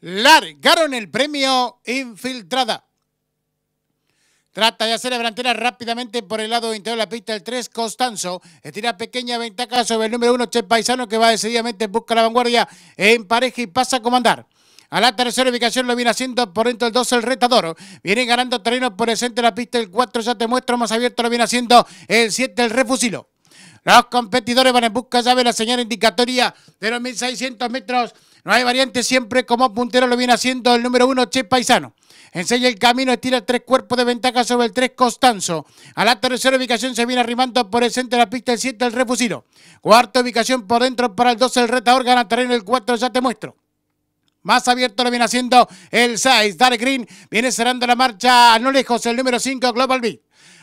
largaron el premio Infiltrada. Trata de hacer la delantera rápidamente por el lado interior de la pista el 3, Constanzo... Estira pequeña ventaja sobre el número 1, Che Paisano, que va decididamente en busca la vanguardia en pareja y pasa a comandar. A la tercera ubicación lo viene haciendo por dentro el 2 el retador. Viene ganando terreno por el centro de la pista. El 4 ya te muestro más abierto lo viene haciendo el 7 el refusilo. Los competidores van en busca, ya la señal indicatoria de los 1600 metros no hay variante siempre como puntero lo viene haciendo el número uno Che Paisano. Enseña el camino, estira tres cuerpos de ventaja sobre el 3 Costanzo. A la tercera ubicación se viene arrimando por el centro de la pista el 7 el refusilo. Cuarta ubicación por dentro para el 12 el retador, gana terreno el 4 ya te muestro. Más abierto lo viene haciendo el 6, Dark Green. Viene cerrando la marcha no lejos el número 5, Global Beat.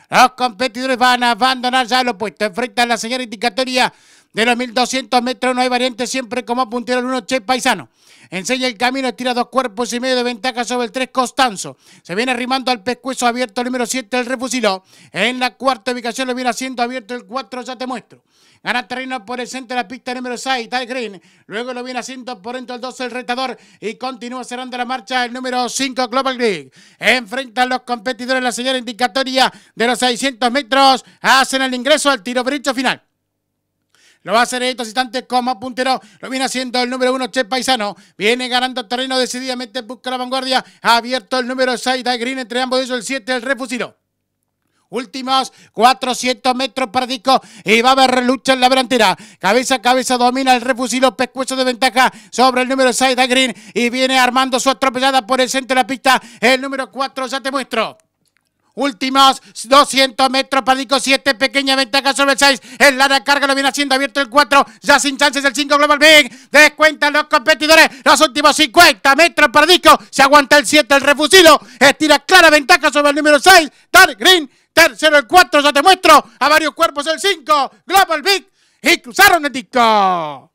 Los competidores van a abandonar ya lo puesto. enfrenta la señal indicatoria de los 1200 metros no hay variante, siempre como puntero el 1 Che Paisano. Enseña el camino, estira dos cuerpos y medio de ventaja sobre el 3 Costanzo. Se viene arrimando al pescuezo abierto el número 7 el refusilo. En la cuarta ubicación lo viene haciendo abierto el 4, ya te muestro. Gana terreno por el centro de la pista número 6, Tal Green. Luego lo viene haciendo por dentro el 12 el retador y continúa cerrando la marcha el número 5 Global League. Enfrentan los competidores la señal indicatoria de los 600 metros. Hacen el ingreso al tiro bricho final. Lo va a hacer en estos instantes como puntero. Lo viene haciendo el número uno, Che Paisano. Viene ganando terreno decididamente. Busca la vanguardia. Ha abierto el número 6, Da Green. Entre ambos ellos el 7, el refusilo. Últimos 400 metros para Disco y va a haber lucha en la delantera. Cabeza a cabeza domina el refusilo, pescuezo de ventaja sobre el número 6 de Green y viene armando su atropellada por el centro de la pista. El número 4, ya te muestro. Últimos 200 metros para Dico 7. Pequeña ventaja sobre el 6. El Lara carga lo viene haciendo abierto el 4. Ya sin chances el 5 Global Big. Descuentan los competidores. Los últimos 50 metros para Disco, Se aguanta el 7 el refusilo. Estira clara ventaja sobre el número 6. Dark Green. Tercero el 4. Ya te muestro. A varios cuerpos el 5. Global Big. Y cruzaron el disco.